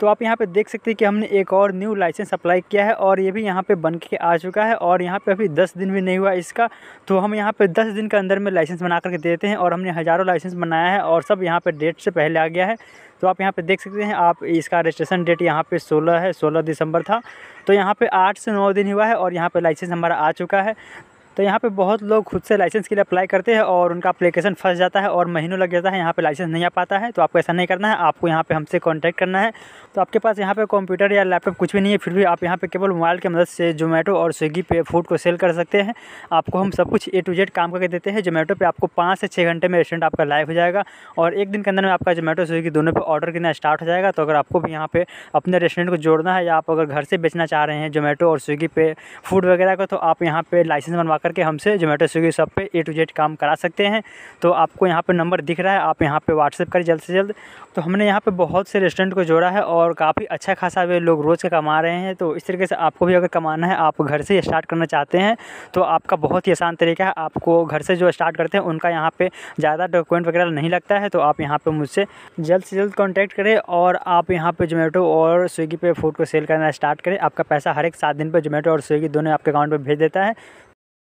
तो आप यहाँ पे देख सकते हैं कि हमने एक और न्यू लाइसेंस अप्लाई किया है और ये भी यहाँ पे बन के आ चुका है और यहाँ पे अभी दस दिन भी नहीं हुआ इसका तो हम यहाँ पे दस दिन के अंदर में लाइसेंस बना करके देते हैं और हमने हज़ारों लाइसेंस बनाया है और सब यहाँ पर डेट से पहले आ गया है तो आप यहाँ पे देख सकते हैं आप इसका रजिस्ट्रेशन डेट यहाँ पे 16 है 16 दिसंबर था तो यहाँ पे 8 से 9 दिन हुआ है और यहाँ पे लाइसेंस हमारा आ चुका है तो यहाँ पे बहुत लोग खुद से लाइसेंस के लिए अप्लाई करते हैं और उनका अप्लीकेशन फंस जाता है और महीनों लग जाता है यहाँ पे लाइसेंस नहीं आ पाता है तो आपको ऐसा नहीं करना है आपको यहाँ पे हमसे कांटेक्ट करना है तो आपके पास यहाँ पे कंप्यूटर या लैपटॉप कुछ भी नहीं है फिर भी आप यहाँ पे केवल मोबाइल की के मदद से जोमेटो और स्विगी पे फूड को सेल कर सकते हैं आपको हम सब कुछ ए टू जेड काम करके देते हैं जोमेटो पर आपको पाँच से छः घंटे में रेस्टोरेंट आपका लाइव हो जाएगा और एक दिन के अंदर में आपका जोमेटो स्विगी दोनों पर ऑर्डर करना स्टार्ट हो जाएगा तो अगर आपको भी यहाँ पर अपने रेस्टोरेंट को जोड़ना है या आप अगर घर से बेचना चाह रहे हैं जोमेटो और स्विगी पे फूड वगैरह को तो आप यहाँ पर लाइसेंस बनवा करके हमसे जोमेटो स्विगी सब पे ए टू जेड काम करा सकते हैं तो आपको यहाँ पे नंबर दिख रहा है आप यहाँ पे व्हाट्सअप करें जल्द से जल्द तो हमने यहाँ पे बहुत से रेस्टोरेंट को जोड़ा है और काफ़ी अच्छा खासा वे लोग रोज़ का कमा रहे हैं तो इस तरीके से आपको भी अगर कमाना है आप घर से स्टार्ट करना चाहते हैं तो आपका बहुत ही आसान तरीका है आपको घर से जो स्टार्ट करते हैं उनका यहाँ पर ज़्यादा डॉक्यूमेंट वगैरह नहीं लगता है तो आप यहाँ पर मुझसे जल्द से जल्द कॉन्टैक्ट करें और आप यहाँ पर जोमेटो और स्विगी पर फूड को सेल करना स्टार्ट करें आपका पैसा हर एक सात दिन पर जोमेटो और स्विगी दोनों आपके अकाउंट पर भेज देता है